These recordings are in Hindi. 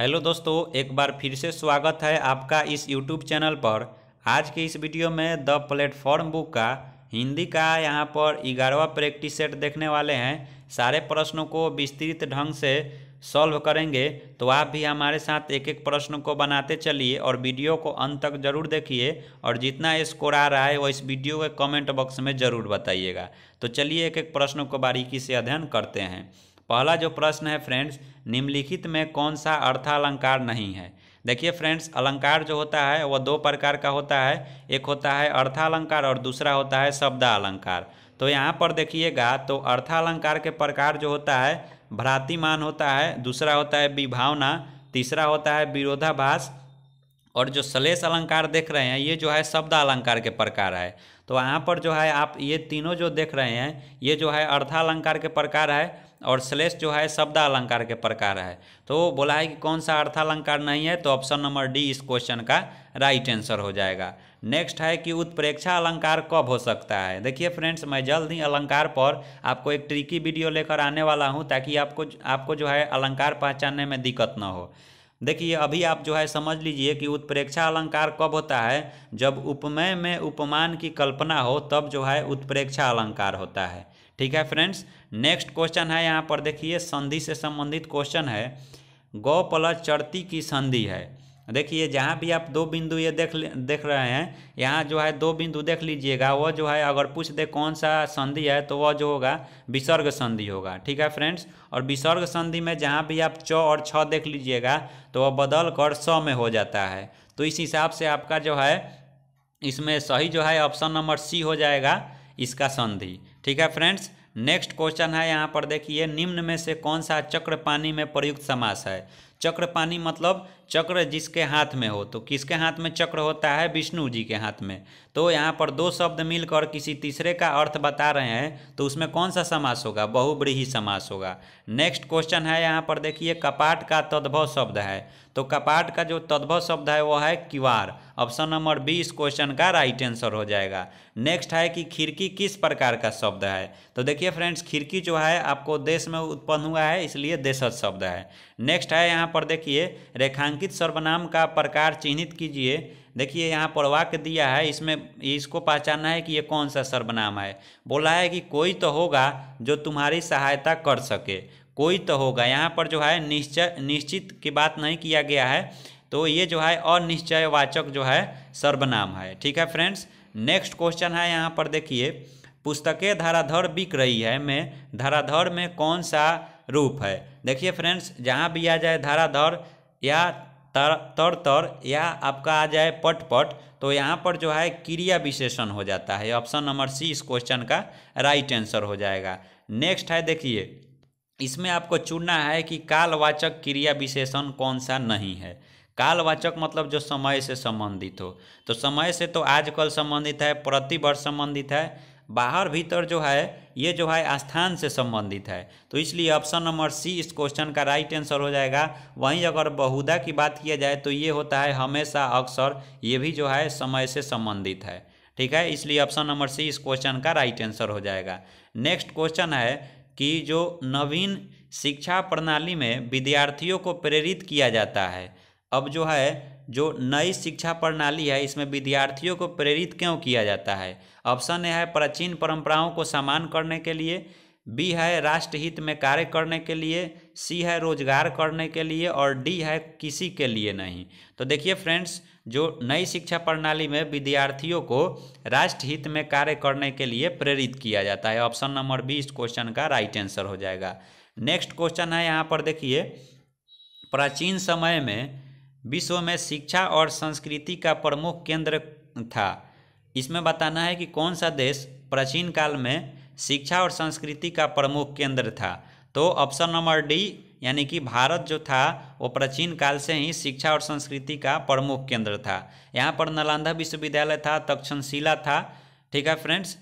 हेलो दोस्तों एक बार फिर से स्वागत है आपका इस यूट्यूब चैनल पर आज के इस वीडियो में द प्लेटफॉर्म बुक का हिंदी का यहाँ पर ग्यारहवा प्रैक्टिस सेट देखने वाले हैं सारे प्रश्नों को विस्तृत ढंग से सॉल्व करेंगे तो आप भी हमारे साथ एक एक प्रश्न को बनाते चलिए और वीडियो को अंत तक जरूर देखिए और जितना स्कोर आ रहा है वो इस वीडियो के कमेंट बॉक्स में ज़रूर बताइएगा तो चलिए एक एक प्रश्न को बारीकी से अध्ययन करते हैं पहला जो प्रश्न है फ्रेंड्स निम्नलिखित में कौन सा अर्थालंकार नहीं है देखिए फ्रेंड्स अलंकार जो होता है वह दो प्रकार का होता है एक होता है अर्थालंकार और दूसरा होता है शब्दालंकार तो यहाँ पर देखिएगा तो अर्थालंकार के प्रकार जो होता है भ्रातिमान होता है दूसरा होता है विभावना तीसरा होता है विरोधाभास और जो सलेश अलंकार देख रहे हैं ये जो है शब्द अलंकार के प्रकार है तो यहाँ पर जो है आप ये तीनों जो देख रहे हैं ये जो है अर्थालंकार के प्रकार है और श्लेष जो है शब्द अलंकार के प्रकार है तो बोला है कि कौन सा अर्थालंकार नहीं है तो ऑप्शन नंबर डी इस क्वेश्चन का राइट आंसर हो जाएगा नेक्स्ट है कि उत्प्रेक्षा अलंकार कब हो सकता है देखिए फ्रेंड्स मैं जल्द ही अलंकार पर आपको एक ट्रिकी वीडियो लेकर आने वाला हूँ ताकि आपको आपको जो है अलंकार पहचानने में दिक्कत ना हो देखिए अभी आप जो है समझ लीजिए कि उत्प्रेक्षा अलंकार कब होता है जब उपमय में उपमान की कल्पना हो तब जो है उत्प्रेक्षा अलंकार होता है ठीक है फ्रेंड्स नेक्स्ट क्वेश्चन है यहाँ पर देखिए संधि से संबंधित क्वेश्चन है गौ प्लस चढ़ती की संधि है देखिए जहाँ भी आप दो बिंदु ये देख देख रहे हैं यहाँ जो है दो बिंदु देख लीजिएगा वह जो है अगर पूछ दे कौन सा संधि है तो वह जो होगा विसर्ग संधि होगा ठीक है फ्रेंड्स और विसर्ग संधि में जहाँ भी आप च और छ देख लीजिएगा तो वह बदल कर स में हो जाता है तो इस हिसाब से आपका जो है इसमें सही जो है ऑप्शन नंबर सी हो जाएगा इसका संधि ठीक है फ्रेंड्स नेक्स्ट क्वेश्चन है यहाँ पर देखिए निम्न में से कौन सा चक्र पानी में प्रयुक्त समास है चक्र पानी मतलब चक्र जिसके हाथ में हो तो किसके हाथ में चक्र होता है विष्णु जी के हाथ में तो यहाँ पर दो शब्द मिलकर किसी तीसरे का अर्थ बता रहे हैं तो उसमें कौन सा समास होगा बहुब्रीही समास होगा नेक्स्ट क्वेश्चन है यहाँ पर देखिए कपाट का तद्भव शब्द है तो कपाट का जो तद्भव शब्द है वो है किवार ऑप्शन नंबर बी इस क्वेश्चन का राइट आंसर हो जाएगा नेक्स्ट है कि खिड़की किस प्रकार का शब्द है तो देखिए फ्रेंड्स खिड़की जो है आपको देश में उत्पन्न हुआ है इसलिए देशज शब्द है नेक्स्ट है यहाँ पर देखिए रेखांक चिन्हांकित सर्वनाम का प्रकार चिन्हित कीजिए देखिए यहाँ पर वाक्य दिया है इसमें इसको पहचानना है कि ये कौन सा सर्वनाम है बोला है कि कोई तो होगा जो तुम्हारी सहायता कर सके कोई तो होगा यहाँ पर जो है निश्चय निश्चित की बात नहीं किया गया है तो ये जो है अनिश्चय वाचक जो है सर्वनाम है ठीक है फ्रेंड्स नेक्स्ट क्वेश्चन है यहाँ पर देखिए पुस्तकें धाराधर बिक रही है में धाराधर में कौन सा रूप है देखिए फ्रेंड्स जहाँ भी आ जाए धाराधर या तर तर तर या आपका आ जाए पट पट तो यहाँ पर जो है क्रिया विशेषण हो जाता है ऑप्शन नंबर सी इस क्वेश्चन का राइट आंसर हो जाएगा नेक्स्ट है देखिए इसमें आपको चुनना है कि कालवाचक क्रिया विशेषण कौन सा नहीं है कालवाचक मतलब जो समय से संबंधित हो तो समय से तो आजकल संबंधित है प्रतिवर्ष संबंधित है बाहर भीतर जो है ये जो है स्थान से संबंधित है तो इसलिए ऑप्शन नंबर सी इस क्वेश्चन का राइट आंसर हो जाएगा वहीं अगर बहुधा की बात किया जाए तो ये होता है हमेशा अक्सर ये भी जो है समय से संबंधित है ठीक है इसलिए ऑप्शन नंबर सी इस क्वेश्चन का राइट आंसर हो जाएगा नेक्स्ट क्वेश्चन है कि जो नवीन शिक्षा प्रणाली में विद्यार्थियों को प्रेरित किया जाता है अब जो है जो नई शिक्षा प्रणाली है इसमें विद्यार्थियों को प्रेरित क्यों किया जाता है ऑप्शन ए है प्राचीन परंपराओं को समान करने के लिए बी है राष्ट्रहित में कार्य करने के लिए सी है रोजगार करने के लिए और डी है किसी के लिए नहीं तो देखिए फ्रेंड्स जो नई शिक्षा प्रणाली में विद्यार्थियों को राष्ट्रहित में कार्य करने के लिए प्रेरित किया जाता है ऑप्शन नंबर बी इस क्वेश्चन का राइट आंसर हो जाएगा नेक्स्ट क्वेश्चन है यहाँ पर देखिए प्राचीन समय में विश्व में शिक्षा और संस्कृति का प्रमुख केंद्र था इसमें बताना है कि कौन सा देश प्राचीन काल में शिक्षा और संस्कृति का प्रमुख केंद्र था तो ऑप्शन नंबर डी यानी कि भारत जो था वो प्राचीन काल से ही शिक्षा और संस्कृति का प्रमुख केंद्र था यहाँ पर नालंदा विश्वविद्यालय था तक्षशिला था ठीक है फ्रेंड्स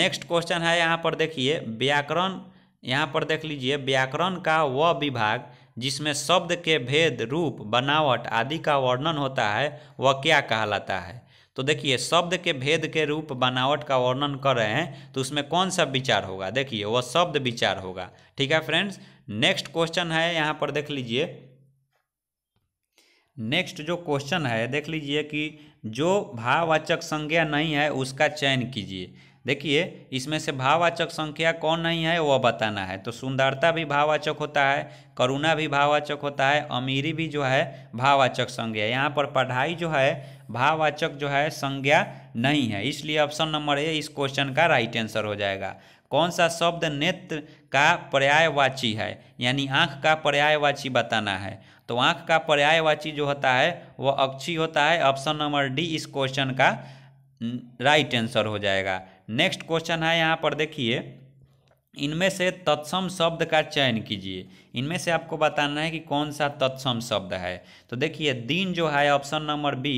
नेक्स्ट क्वेश्चन है यहाँ पर देखिए व्याकरण यहाँ पर देख लीजिए व्याकरण का वह विभाग जिसमें शब्द के भेद रूप बनावट आदि का वर्णन होता है वह क्या कहलाता है तो देखिए शब्द के भेद के रूप बनावट का वर्णन कर रहे हैं तो उसमें कौन सा विचार होगा देखिए वह शब्द विचार होगा ठीक है फ्रेंड्स नेक्स्ट क्वेश्चन है यहाँ पर देख लीजिए नेक्स्ट जो क्वेश्चन है देख लीजिए कि जो भाववाचक संज्ञा नहीं है उसका चयन कीजिए देखिए इसमें से भाववाचक संख्या कौन नहीं है वह बताना है तो सुंदरता भी भाववाचक होता है करुणा भी भाववाचक होता है अमीरी भी जो है भाववाचक संज्ञा यहाँ पर पढ़ाई जो है भाववाचक जो है संज्ञा नहीं है इसलिए ऑप्शन नंबर ए इस क्वेश्चन का राइट आंसर हो जाएगा कौन सा शब्द नेत्र का पर्यायवाची है यानी आँख का पर्यायवाची बताना है तो आँख का पर्यायवाची जो होता है वह अक्षी होता है ऑप्शन नंबर डी इस क्वेश्चन का राइट आंसर हो जाएगा नेक्स्ट क्वेश्चन है यहाँ पर देखिए इनमें से तत्सम शब्द का चयन कीजिए इनमें से आपको बताना है कि कौन सा तत्सम शब्द है तो देखिए दिन जो है ऑप्शन नंबर बी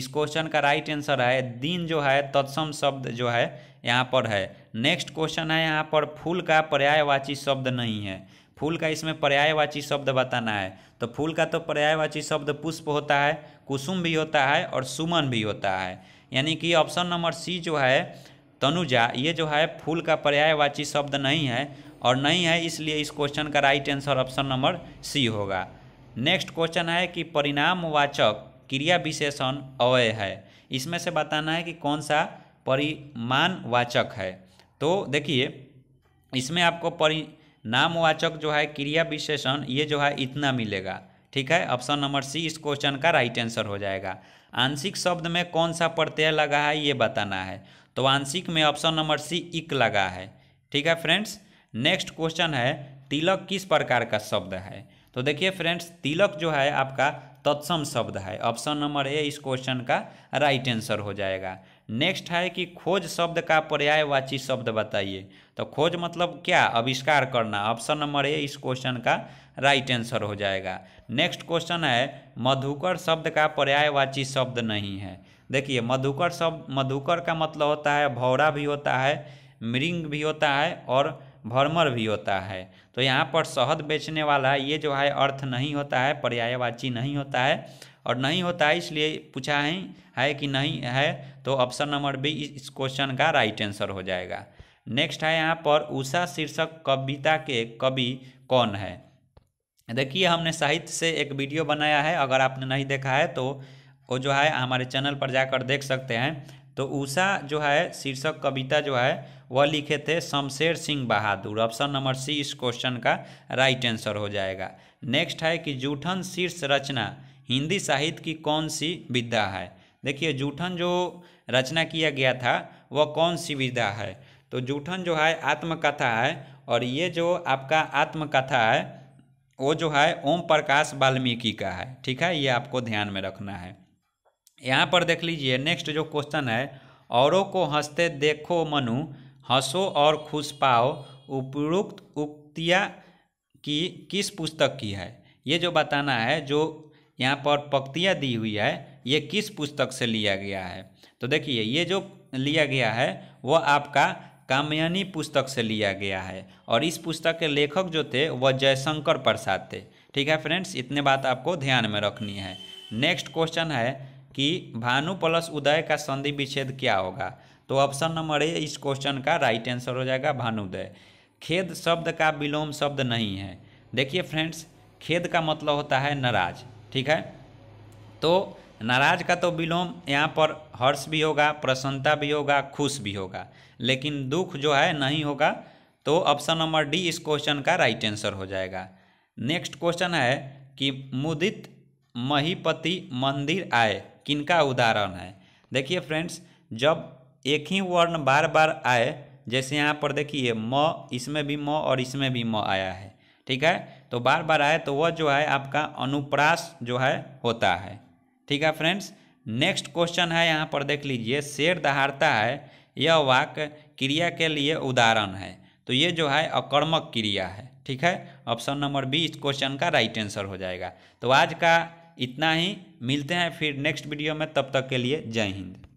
इस क्वेश्चन का राइट आंसर है दिन जो है तत्सम शब्द जो है यहाँ पर है नेक्स्ट क्वेश्चन है यहाँ पर फूल का पर्यायवाची शब्द नहीं है फूल का इसमें पर्यायवाची शब्द बताना है तो फूल का तो पर्यायवाची शब्द पुष्प होता है कुसुम भी होता है और सुमन भी होता है यानी कि ऑप्शन नंबर सी जो है तनुजा ये जो है फूल का पर्यायवाची शब्द नहीं है और नहीं है इसलिए इस क्वेश्चन का right answer option number C होगा नेक्स्ट क्वेश्चन है कि परिणामवाचक क्रिया विशेषण अवय है इसमें से बताना है कि कौन सा परिमाणवाचक है तो देखिए इसमें आपको परिणामवाचक जो है क्रिया विशेषण ये जो है इतना मिलेगा ठीक है ऑप्शन नंबर सी इस क्वेश्चन का राइट आंसर हो जाएगा आंशिक शब्द में कौन सा प्रत्यय लगा है ये बताना है तो आंशिक में ऑप्शन नंबर सी इक लगा है ठीक है फ्रेंड्स नेक्स्ट क्वेश्चन है तिलक किस प्रकार का शब्द है तो देखिए फ्रेंड्स तिलक जो है आपका तत्सम शब्द है ऑप्शन नंबर ए इस क्वेश्चन का राइट आंसर हो जाएगा नेक्स्ट है कि खोज शब्द का पर्यायवाची शब्द बताइए तो खोज मतलब क्या आविष्कार करना ऑप्शन नंबर ए इस क्वेश्चन का राइट आंसर हो जाएगा नेक्स्ट क्वेश्चन है मधुकर शब्द का पर्यायवाची शब्द नहीं है देखिए मधुकर सब मधुकर का मतलब होता है भौरा भी होता है मृंग भी होता है और भरमर भी होता है तो यहाँ पर शहद बेचने वाला ये जो है अर्थ नहीं होता है पर्यायवाची नहीं होता है और नहीं होता है इसलिए पूछा है है कि नहीं है तो ऑप्शन नंबर बी इस क्वेश्चन का राइट आंसर हो जाएगा नेक्स्ट है यहाँ पर उषा शीर्षक कविता के कवि कौन है देखिए हमने साहित्य से एक वीडियो बनाया है अगर आपने नहीं देखा है तो वो जो है हमारे चैनल पर जाकर देख सकते हैं तो उषा जो है शीर्षक कविता जो है वह लिखे थे Shamsher Singh Bahadur option number C इस क्वेश्चन का राइट आंसर हो जाएगा नेक्स्ट है कि जूठन शीर्ष रचना हिंदी साहित्य की कौन सी विद्या है देखिए जूठन जो रचना किया गया था वह कौन सी विद्या है तो जूठन जो है आत्मकथा है और ये जो आपका आत्मकथा है वो जो है ओम प्रकाश वाल्मीकि का है ठीक है ये आपको ध्यान में रखना है यहाँ पर देख लीजिए नेक्स्ट जो क्वेश्चन है औरों को हंसते देखो मनु हंसो और खुश पाओ उपरोक्त उक्तियाँ की किस पुस्तक की है ये जो बताना है जो यहाँ पर पक्तियाँ दी हुई है ये किस पुस्तक से लिया गया है तो देखिए ये जो लिया गया है वो आपका कामयानी पुस्तक से लिया गया है और इस पुस्तक के लेखक जो थे वह जयशंकर प्रसाद थे ठीक है फ्रेंड्स इतने बात आपको ध्यान में रखनी है नेक्स्ट क्वेश्चन है कि भानु प्लस उदय का संधि विच्छेद क्या होगा तो ऑप्शन नंबर ए इस क्वेश्चन का राइट आंसर हो जाएगा भानुदय खेद शब्द का विलोम शब्द नहीं है देखिए फ्रेंड्स खेद का मतलब होता है नाराज ठीक है तो नाराज का तो विलोम यहाँ पर हर्ष भी होगा प्रसन्नता भी होगा खुश भी होगा लेकिन दुख जो है नहीं होगा तो ऑप्शन नंबर डी इस क्वेश्चन का राइट आंसर हो जाएगा नेक्स्ट क्वेश्चन है कि मुदित महीपति मंदिर आए किनका उदाहरण है देखिए फ्रेंड्स जब एक ही वर्ण बार बार आए जैसे यहाँ पर देखिए म इसमें भी म और इसमें भी म आया है ठीक है तो बार बार आए तो वह जो है आपका अनुप्रास जो है होता है ठीक है फ्रेंड्स नेक्स्ट क्वेश्चन है यहाँ पर देख लीजिए शेर दहाड़ता है यह वाक्य क्रिया के लिए उदाहरण है तो ये जो है अकर्मक क्रिया है ठीक है ऑप्शन नंबर बी इस क्वेश्चन का राइट आंसर हो जाएगा तो आज का इतना ही मिलते हैं फिर नेक्स्ट वीडियो में तब तक के लिए जय हिंद